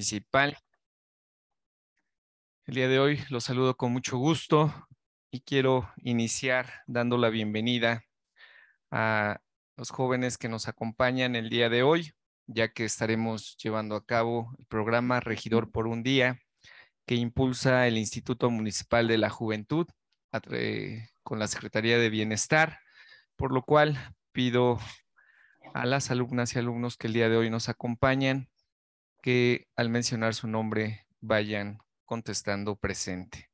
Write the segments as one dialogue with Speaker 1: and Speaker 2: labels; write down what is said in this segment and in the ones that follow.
Speaker 1: El día de hoy los saludo con mucho gusto y quiero iniciar dando la bienvenida a los jóvenes que nos acompañan el día de hoy, ya que estaremos llevando a cabo el programa Regidor por un Día que impulsa el Instituto Municipal de la Juventud con la Secretaría de Bienestar, por lo cual pido a las alumnas y alumnos que el día de hoy nos acompañan que al mencionar su nombre vayan contestando presente.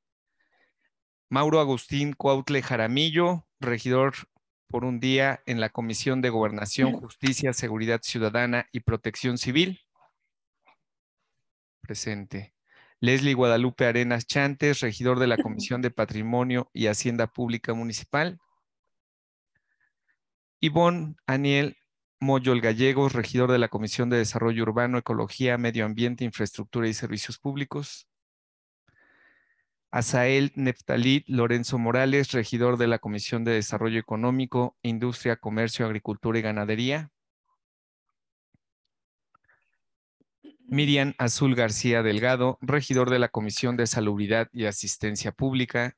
Speaker 1: Mauro Agustín Cuautle Jaramillo, regidor por un día en la Comisión de Gobernación, Justicia, Seguridad Ciudadana y Protección Civil. Presente. Leslie Guadalupe Arenas Chantes, regidor de la Comisión de Patrimonio y Hacienda Pública Municipal. Ivonne Aniel Moyol Gallegos, regidor de la Comisión de Desarrollo Urbano, Ecología, Medio Ambiente, Infraestructura y Servicios Públicos. Azael Neftalit Lorenzo Morales, regidor de la Comisión de Desarrollo Económico, Industria, Comercio, Agricultura y Ganadería. Miriam Azul García Delgado, regidor de la Comisión de Salubridad y Asistencia Pública,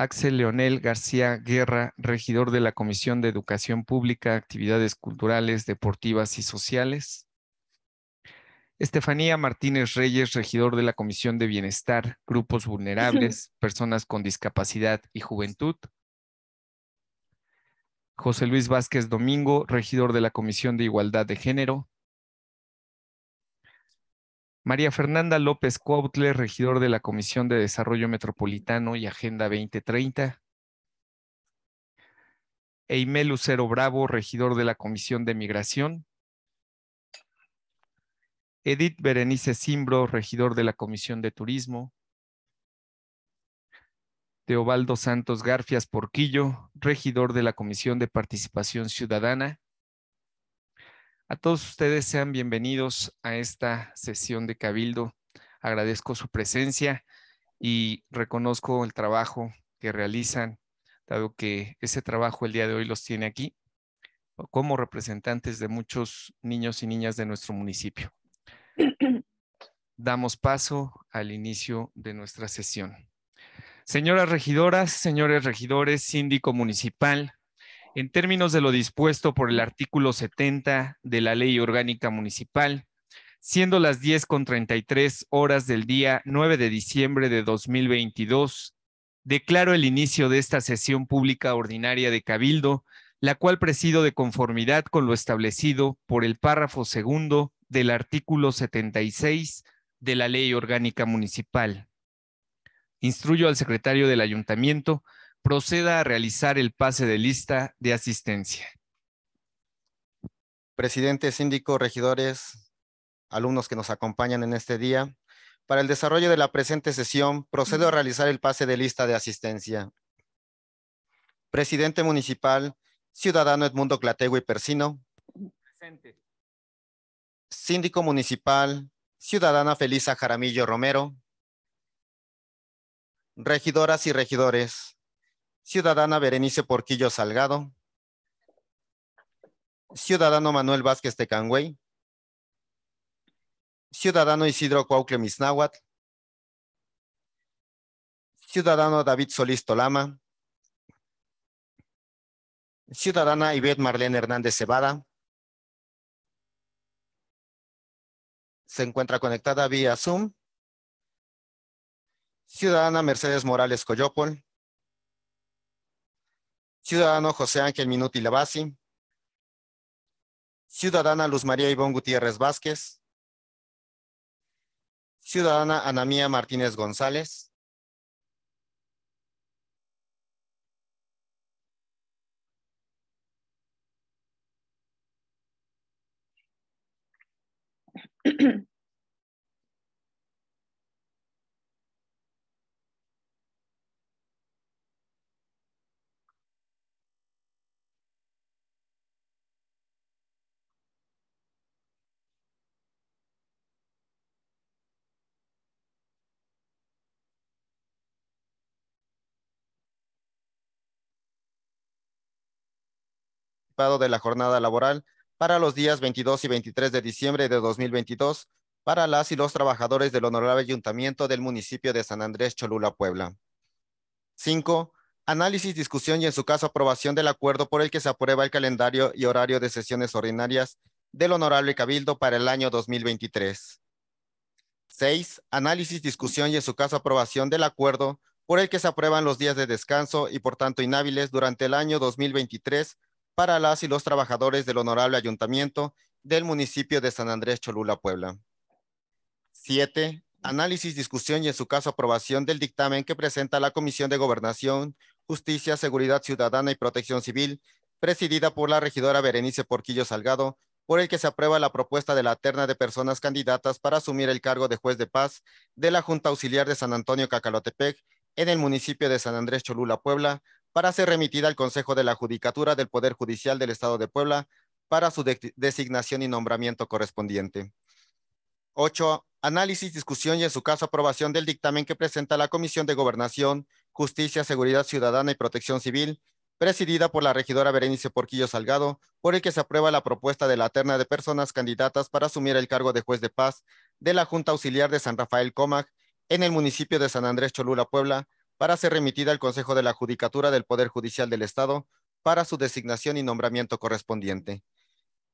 Speaker 1: Axel Leonel García Guerra, regidor de la Comisión de Educación Pública, Actividades Culturales, Deportivas y Sociales. Estefanía Martínez Reyes, regidor de la Comisión de Bienestar, Grupos Vulnerables, Personas con Discapacidad y Juventud. José Luis Vázquez Domingo, regidor de la Comisión de Igualdad de Género. María Fernanda López Cuautle, regidor de la Comisión de Desarrollo Metropolitano y Agenda 2030. Eime Lucero Bravo, regidor de la Comisión de Migración. Edith Berenice Simbro, regidor de la Comisión de Turismo. Teobaldo Santos Garfias Porquillo, regidor de la Comisión de Participación Ciudadana. A todos ustedes sean bienvenidos a esta sesión de Cabildo. Agradezco su presencia y reconozco el trabajo que realizan, dado que ese trabajo el día de hoy los tiene aquí como representantes de muchos niños y niñas de nuestro municipio. Damos paso al inicio de nuestra sesión. Señoras regidoras, señores regidores, síndico municipal, en términos de lo dispuesto por el artículo 70 de la Ley Orgánica Municipal, siendo las 1033 con horas del día 9 de diciembre de 2022, declaro el inicio de esta sesión pública ordinaria de Cabildo, la cual presido de conformidad con lo establecido por el párrafo segundo del artículo 76 de la Ley Orgánica Municipal. Instruyo al secretario del Ayuntamiento proceda a realizar el pase de lista de asistencia.
Speaker 2: Presidente, síndico, regidores, alumnos que nos acompañan en este día, para el desarrollo de la presente sesión, procedo a realizar el pase de lista de asistencia. Presidente municipal, ciudadano Edmundo Clategui Persino. Síndico municipal, ciudadana Felisa Jaramillo Romero. Regidoras y regidores, Ciudadana Berenice Porquillo Salgado. Ciudadano Manuel Vázquez Tecangüey. Ciudadano Isidro Cuaucle Náhuat, Ciudadano David Solís Tolama. Ciudadana Ivette Marlene Hernández Cebada. Se encuentra conectada vía Zoom. Ciudadana Mercedes Morales Coyopol. Ciudadano José Ángel Minuti Labasi. Ciudadana Luz María Ivón Gutiérrez Vázquez. Ciudadana Anamía Martínez González. de la jornada laboral para los días 22 y 23 de diciembre de 2022 para las y los trabajadores del Honorable Ayuntamiento del municipio de San Andrés Cholula, Puebla. 5. Análisis, discusión y en su caso aprobación del acuerdo por el que se aprueba el calendario y horario de sesiones ordinarias del Honorable Cabildo para el año 2023. 6. Análisis, discusión y en su caso aprobación del acuerdo por el que se aprueban los días de descanso y por tanto inhábiles durante el año 2023 para las y los trabajadores del Honorable Ayuntamiento del municipio de San Andrés Cholula, Puebla. 7. Análisis, discusión y en su caso aprobación del dictamen que presenta la Comisión de Gobernación, Justicia, Seguridad Ciudadana y Protección Civil, presidida por la regidora Berenice Porquillo Salgado, por el que se aprueba la propuesta de la terna de personas candidatas para asumir el cargo de juez de paz de la Junta Auxiliar de San Antonio Cacalotepec en el municipio de San Andrés Cholula, Puebla, para ser remitida al Consejo de la Judicatura del Poder Judicial del Estado de Puebla para su designación y nombramiento correspondiente. 8. Análisis, discusión y en su caso aprobación del dictamen que presenta la Comisión de Gobernación, Justicia, Seguridad Ciudadana y Protección Civil, presidida por la regidora Berenice Porquillo Salgado, por el que se aprueba la propuesta de la terna de personas candidatas para asumir el cargo de juez de paz de la Junta Auxiliar de San Rafael Comac en el municipio de San Andrés Cholula, Puebla, para ser remitida al Consejo de la Judicatura del Poder Judicial del Estado para su designación y nombramiento correspondiente.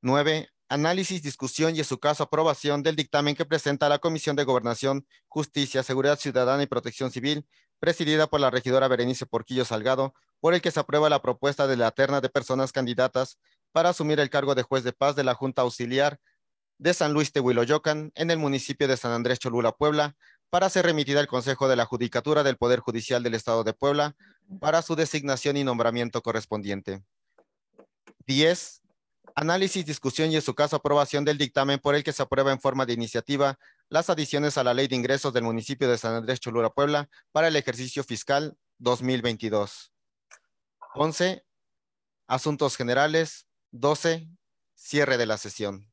Speaker 2: 9. Análisis, discusión y en su caso aprobación del dictamen que presenta la Comisión de Gobernación, Justicia, Seguridad Ciudadana y Protección Civil, presidida por la regidora Berenice Porquillo Salgado, por el que se aprueba la propuesta de la terna de personas candidatas para asumir el cargo de juez de paz de la Junta Auxiliar de San Luis Tehuiloyocan en el municipio de San Andrés Cholula, Puebla, para ser remitida al Consejo de la Judicatura del Poder Judicial del Estado de Puebla para su designación y nombramiento correspondiente. 10. Análisis, discusión y en su caso aprobación del dictamen por el que se aprueba en forma de iniciativa las adiciones a la Ley de Ingresos del municipio de San Andrés Cholula, Puebla para el ejercicio fiscal 2022. 11. Asuntos generales. 12. Cierre de la sesión.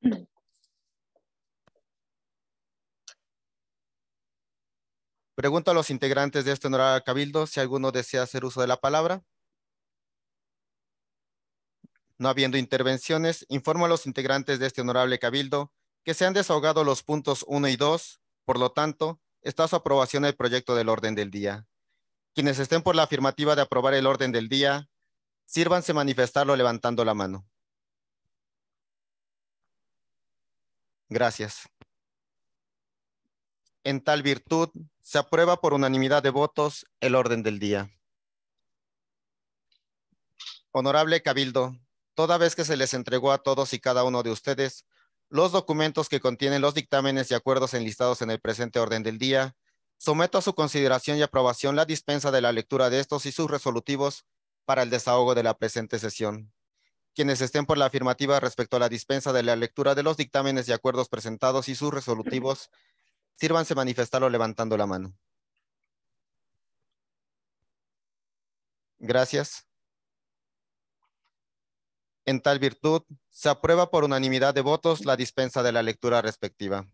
Speaker 2: Mm. Pregunto a los integrantes de este honorable cabildo si alguno desea hacer uso de la palabra. No habiendo intervenciones, informo a los integrantes de este honorable cabildo que se han desahogado los puntos 1 y 2. Por lo tanto, está su aprobación el proyecto del orden del día. Quienes estén por la afirmativa de aprobar el orden del día, sírvanse manifestarlo levantando la mano. Gracias. En tal virtud, se aprueba por unanimidad de votos el orden del día. Honorable Cabildo, toda vez que se les entregó a todos y cada uno de ustedes los documentos que contienen los dictámenes y acuerdos enlistados en el presente orden del día, someto a su consideración y aprobación la dispensa de la lectura de estos y sus resolutivos para el desahogo de la presente sesión. Quienes estén por la afirmativa respecto a la dispensa de la lectura de los dictámenes y acuerdos presentados y sus resolutivos Sírvanse manifestarlo levantando la mano. Gracias. En tal virtud, se aprueba por unanimidad de votos la dispensa de la lectura respectiva.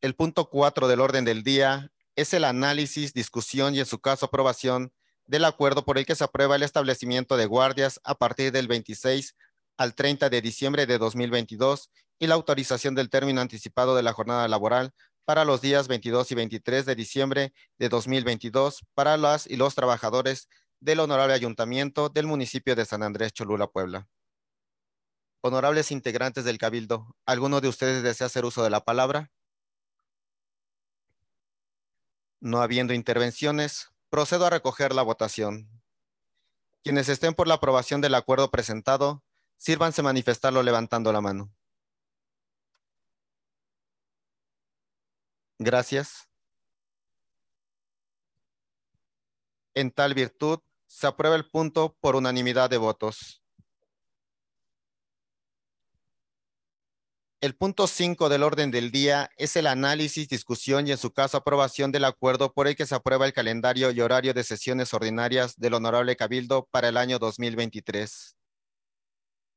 Speaker 2: El punto 4 del orden del día es el análisis, discusión y en su caso aprobación del acuerdo por el que se aprueba el establecimiento de guardias a partir del 26 al 30 de diciembre de 2022 y la autorización del término anticipado de la jornada laboral para los días 22 y 23 de diciembre de 2022 para las y los trabajadores del Honorable Ayuntamiento del municipio de San Andrés Cholula, Puebla. Honorables integrantes del Cabildo, ¿alguno de ustedes desea hacer uso de la palabra? No habiendo intervenciones, procedo a recoger la votación. Quienes estén por la aprobación del acuerdo presentado, sírvanse manifestarlo levantando la mano. Gracias. En tal virtud, se aprueba el punto por unanimidad de votos. El punto 5 del orden del día es el análisis, discusión y en su caso aprobación del acuerdo por el que se aprueba el calendario y horario de sesiones ordinarias del Honorable Cabildo para el año 2023.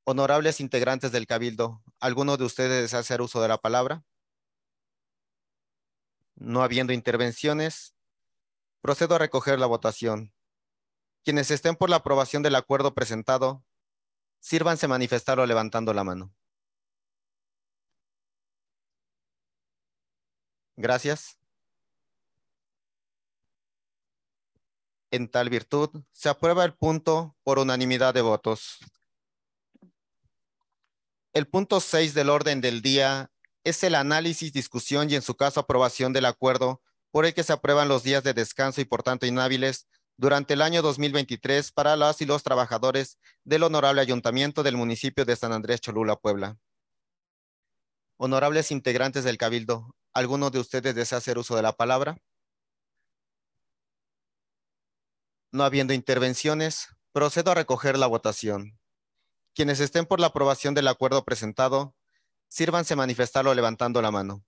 Speaker 2: Honorables integrantes del Cabildo, ¿alguno de ustedes desea hacer uso de la palabra? No habiendo intervenciones, procedo a recoger la votación. Quienes estén por la aprobación del acuerdo presentado, sírvanse manifestarlo levantando la mano. Gracias. En tal virtud, se aprueba el punto por unanimidad de votos. El punto 6 del orden del día es el análisis, discusión y en su caso aprobación del acuerdo por el que se aprueban los días de descanso y por tanto inhábiles durante el año 2023 para las y los trabajadores del Honorable Ayuntamiento del municipio de San Andrés Cholula, Puebla. Honorables integrantes del Cabildo, ¿alguno de ustedes desea hacer uso de la palabra? No habiendo intervenciones, procedo a recoger la votación. Quienes estén por la aprobación del acuerdo presentado, Sírvanse manifestarlo levantando la mano.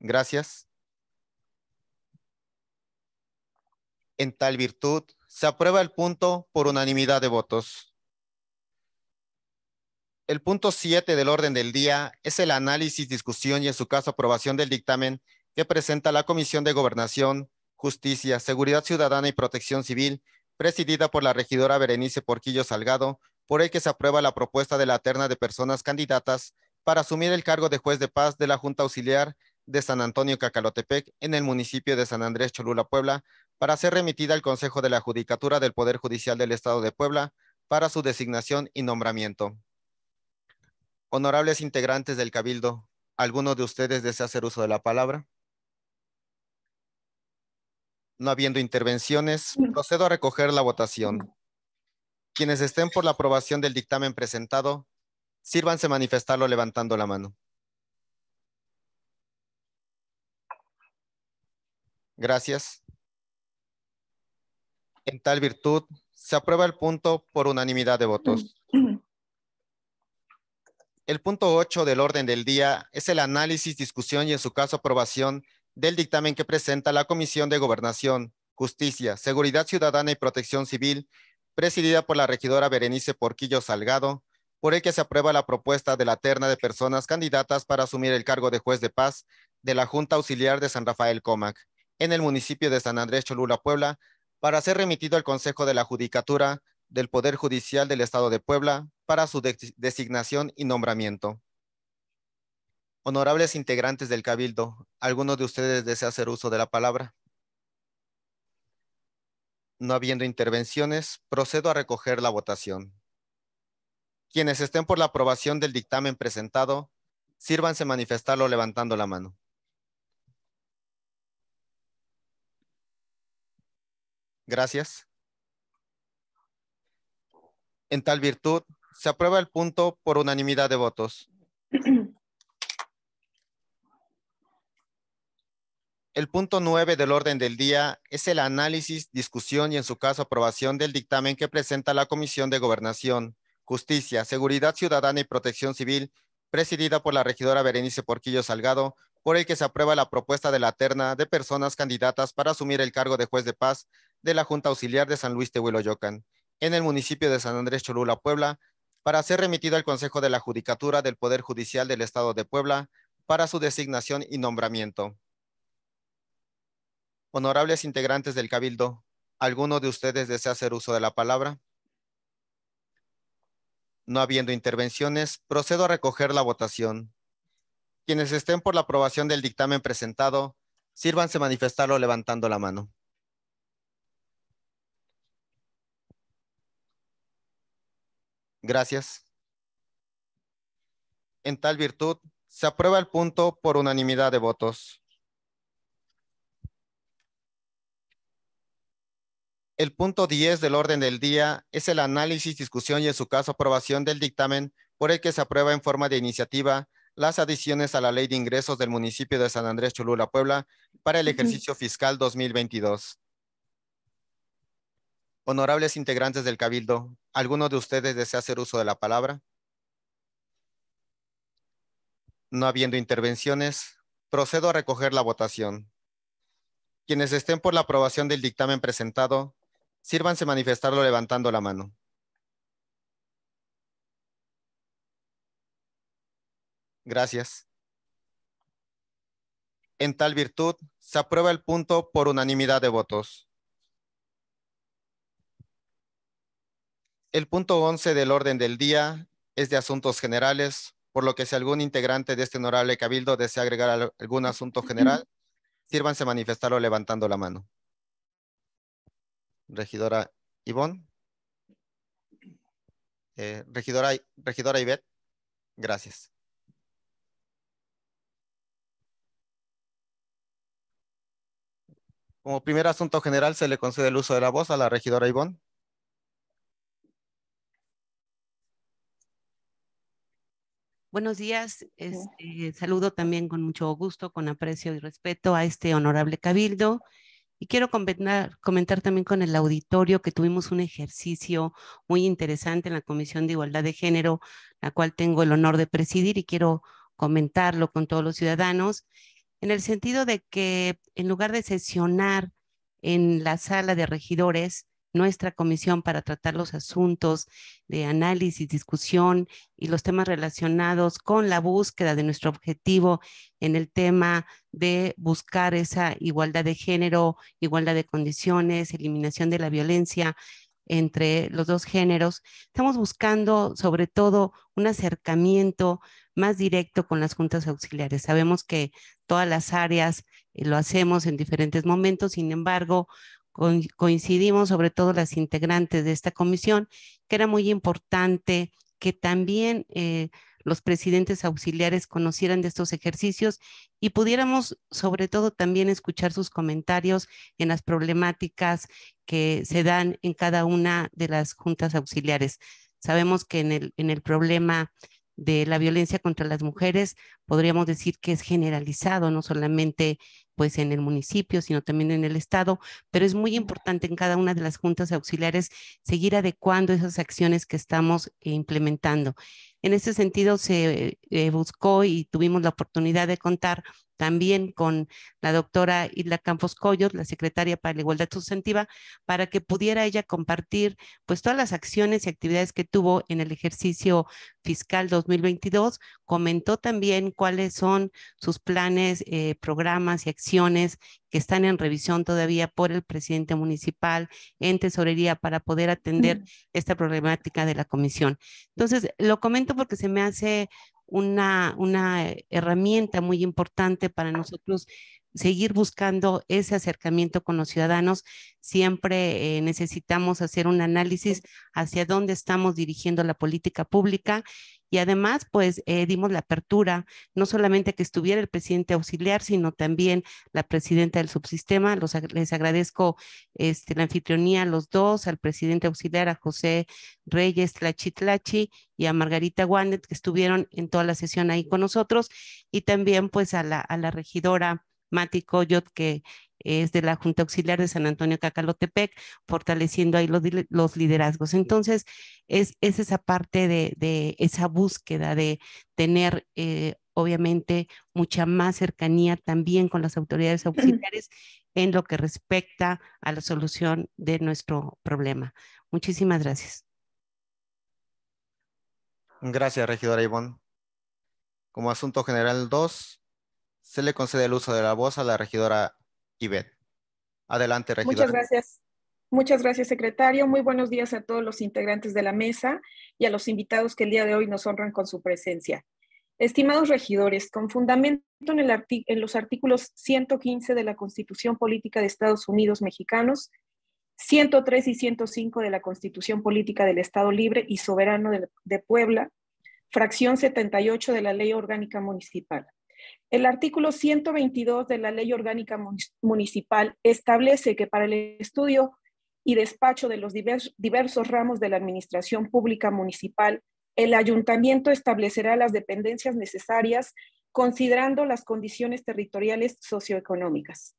Speaker 2: Gracias. En tal virtud, se aprueba el punto por unanimidad de votos. El punto 7 del orden del día es el análisis, discusión y en su caso aprobación del dictamen que presenta la Comisión de Gobernación, Justicia, Seguridad Ciudadana y Protección Civil, presidida por la regidora Berenice Porquillo Salgado, por el que se aprueba la propuesta de la terna de personas candidatas para asumir el cargo de juez de paz de la Junta Auxiliar de San Antonio Cacalotepec en el municipio de San Andrés Cholula, Puebla, para ser remitida al Consejo de la Judicatura del Poder Judicial del Estado de Puebla para su designación y nombramiento. Honorables integrantes del Cabildo, ¿alguno de ustedes desea hacer uso de la palabra? No habiendo intervenciones, procedo a recoger la votación. Quienes estén por la aprobación del dictamen presentado, sírvanse manifestarlo levantando la mano. Gracias. En tal virtud, se aprueba el punto por unanimidad de votos. El punto 8 del orden del día es el análisis, discusión y en su caso aprobación del dictamen que presenta la Comisión de Gobernación, Justicia, Seguridad Ciudadana y Protección Civil presidida por la regidora Berenice Porquillo Salgado, por el que se aprueba la propuesta de la terna de personas candidatas para asumir el cargo de juez de paz de la Junta Auxiliar de San Rafael Comac, en el municipio de San Andrés Cholula, Puebla, para ser remitido al Consejo de la Judicatura del Poder Judicial del Estado de Puebla para su designación y nombramiento. Honorables integrantes del Cabildo, ¿alguno de ustedes desea hacer uso de la palabra? No habiendo intervenciones, procedo a recoger la votación. Quienes estén por la aprobación del dictamen presentado, sírvanse manifestarlo levantando la mano. Gracias. En tal virtud, se aprueba el punto por unanimidad de votos. El punto nueve del orden del día es el análisis, discusión y en su caso aprobación del dictamen que presenta la Comisión de Gobernación, Justicia, Seguridad Ciudadana y Protección Civil, presidida por la regidora Berenice Porquillo Salgado, por el que se aprueba la propuesta de la terna de personas candidatas para asumir el cargo de juez de paz de la Junta Auxiliar de San Luis Tehuiloyocan, en el municipio de San Andrés Cholula, Puebla, para ser remitido al Consejo de la Judicatura del Poder Judicial del Estado de Puebla para su designación y nombramiento. Honorables integrantes del Cabildo, ¿alguno de ustedes desea hacer uso de la palabra? No habiendo intervenciones, procedo a recoger la votación. Quienes estén por la aprobación del dictamen presentado, sírvanse manifestarlo levantando la mano. Gracias. En tal virtud, se aprueba el punto por unanimidad de votos. El punto 10 del orden del día es el análisis, discusión y en su caso aprobación del dictamen por el que se aprueba en forma de iniciativa las adiciones a la Ley de Ingresos del municipio de San Andrés Cholula, Puebla, para el ejercicio fiscal 2022. Honorables integrantes del Cabildo, ¿alguno de ustedes desea hacer uso de la palabra? No habiendo intervenciones, procedo a recoger la votación. Quienes estén por la aprobación del dictamen presentado, Sírvanse manifestarlo levantando la mano. Gracias. En tal virtud, se aprueba el punto por unanimidad de votos. El punto 11 del orden del día es de asuntos generales, por lo que si algún integrante de este honorable cabildo desea agregar algún asunto general, sírvanse manifestarlo levantando la mano regidora Ivonne, eh, regidora, regidora gracias. Como primer asunto general, se le concede el uso de la voz a la regidora Ivonne.
Speaker 3: Buenos días, este, saludo también con mucho gusto, con aprecio y respeto a este honorable cabildo y quiero comentar, comentar también con el auditorio que tuvimos un ejercicio muy interesante en la Comisión de Igualdad de Género, la cual tengo el honor de presidir y quiero comentarlo con todos los ciudadanos, en el sentido de que en lugar de sesionar en la sala de regidores, nuestra comisión para tratar los asuntos de análisis, discusión y los temas relacionados con la búsqueda de nuestro objetivo en el tema de buscar esa igualdad de género, igualdad de condiciones, eliminación de la violencia entre los dos géneros. Estamos buscando sobre todo un acercamiento más directo con las juntas auxiliares. Sabemos que todas las áreas eh, lo hacemos en diferentes momentos, sin embargo, coincidimos, sobre todo las integrantes de esta comisión, que era muy importante que también eh, los presidentes auxiliares conocieran de estos ejercicios y pudiéramos sobre todo también escuchar sus comentarios en las problemáticas que se dan en cada una de las juntas auxiliares. Sabemos que en el, en el problema de la violencia contra las mujeres, podríamos decir que es generalizado, no solamente pues en el municipio, sino también en el estado, pero es muy importante en cada una de las juntas auxiliares seguir adecuando esas acciones que estamos eh, implementando. En ese sentido se eh, buscó y tuvimos la oportunidad de contar también con la doctora Isla Campos Coyos, la secretaria para la igualdad sustantiva, para que pudiera ella compartir pues todas las acciones y actividades que tuvo en el ejercicio fiscal 2022. Comentó también cuáles son sus planes, eh, programas y acciones que están en revisión todavía por el presidente municipal en tesorería para poder atender mm. esta problemática de la comisión. Entonces, lo comento porque se me hace una, una eh, herramienta muy importante para nosotros seguir buscando ese acercamiento con los ciudadanos. Siempre eh, necesitamos hacer un análisis hacia dónde estamos dirigiendo la política pública y además, pues eh, dimos la apertura, no solamente que estuviera el presidente auxiliar, sino también la presidenta del subsistema. les agradezco este, la anfitrionía a los dos, al presidente auxiliar, a José Reyes Tlachitlachi y a Margarita Wanet, que estuvieron en toda la sesión ahí con nosotros, y también pues a la regidora Mati Coyot, que es de la Junta Auxiliar de San Antonio Cacalotepec, fortaleciendo ahí los, liderazgos. Entonces, es, es esa parte de, esa búsqueda de tener, eh, obviamente, mucha más cercanía también con las autoridades auxiliares en lo que respecta a la solución de nuestro problema. Muchísimas gracias.
Speaker 2: Gracias, regidora Ivonne. Como asunto general dos... Se le concede el uso de la voz a la regidora Ivette. Adelante, regidora. Muchas
Speaker 4: gracias. Muchas gracias, secretario. Muy buenos días a todos los integrantes de la mesa y a los invitados que el día de hoy nos honran con su presencia. Estimados regidores, con fundamento en, el en los artículos 115 de la Constitución Política de Estados Unidos Mexicanos, 103 y 105 de la Constitución Política del Estado Libre y Soberano de Puebla, fracción 78 de la Ley Orgánica Municipal. El artículo 122 de la Ley Orgánica Municipal establece que para el estudio y despacho de los diversos ramos de la Administración Pública Municipal, el ayuntamiento establecerá las dependencias necesarias considerando las condiciones territoriales socioeconómicas.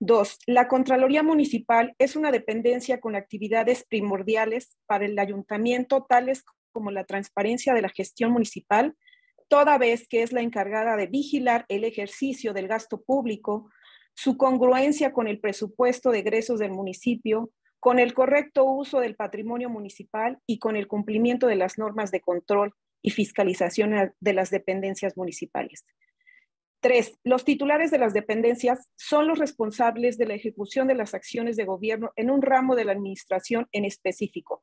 Speaker 4: Dos, la Contraloría Municipal es una dependencia con actividades primordiales para el ayuntamiento, tales como la transparencia de la gestión municipal, toda vez que es la encargada de vigilar el ejercicio del gasto público, su congruencia con el presupuesto de egresos del municipio, con el correcto uso del patrimonio municipal y con el cumplimiento de las normas de control y fiscalización de las dependencias municipales. Tres, los titulares de las dependencias son los responsables de la ejecución de las acciones de gobierno en un ramo de la administración en específico,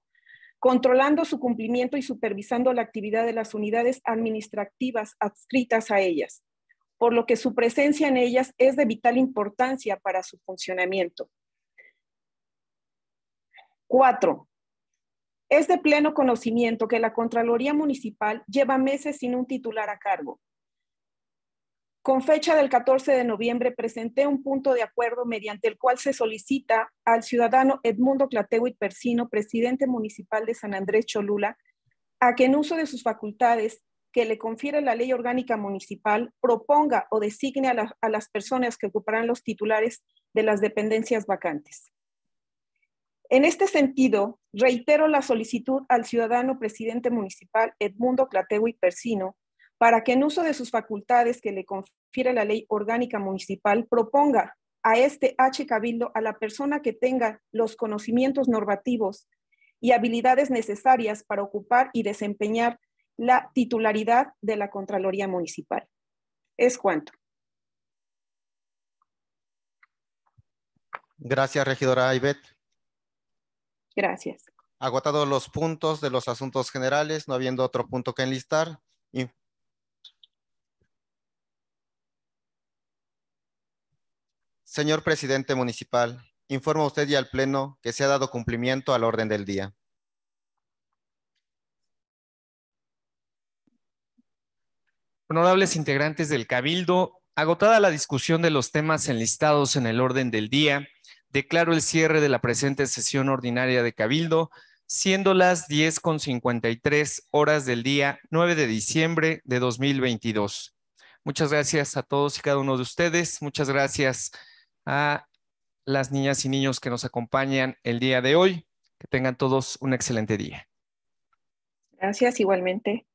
Speaker 4: controlando su cumplimiento y supervisando la actividad de las unidades administrativas adscritas a ellas, por lo que su presencia en ellas es de vital importancia para su funcionamiento. Cuatro, es de pleno conocimiento que la Contraloría Municipal lleva meses sin un titular a cargo, con fecha del 14 de noviembre presenté un punto de acuerdo mediante el cual se solicita al ciudadano Edmundo Clatewit Persino, presidente municipal de San Andrés Cholula, a que en uso de sus facultades que le confiere la ley orgánica municipal proponga o designe a, las personas que ocuparán los titulares de las dependencias vacantes. En este sentido, reitero la solicitud al ciudadano presidente municipal Edmundo Clatewit Persino para que en uso de sus facultades que le confiere la ley orgánica municipal proponga a este H Cabildo a la persona que tenga los conocimientos normativos y habilidades necesarias para ocupar y desempeñar la titularidad de la Contraloría Municipal. Es cuanto.
Speaker 2: Gracias, regidora Aybet. Gracias. Agotados los puntos de los asuntos generales, no habiendo otro punto que enlistar, Señor presidente municipal, informo a usted y al Pleno que se ha dado cumplimiento al orden del día.
Speaker 1: Honorables integrantes del Cabildo, agotada la discusión de los temas enlistados en el orden del día, declaro el cierre de la presente sesión ordinaria de Cabildo, siendo las 10.53 horas del día 9 de diciembre de 2022. Muchas gracias a todos y cada uno de ustedes. Muchas gracias a las niñas y niños que nos acompañan el día de hoy. Que tengan todos un excelente día.
Speaker 4: Gracias igualmente.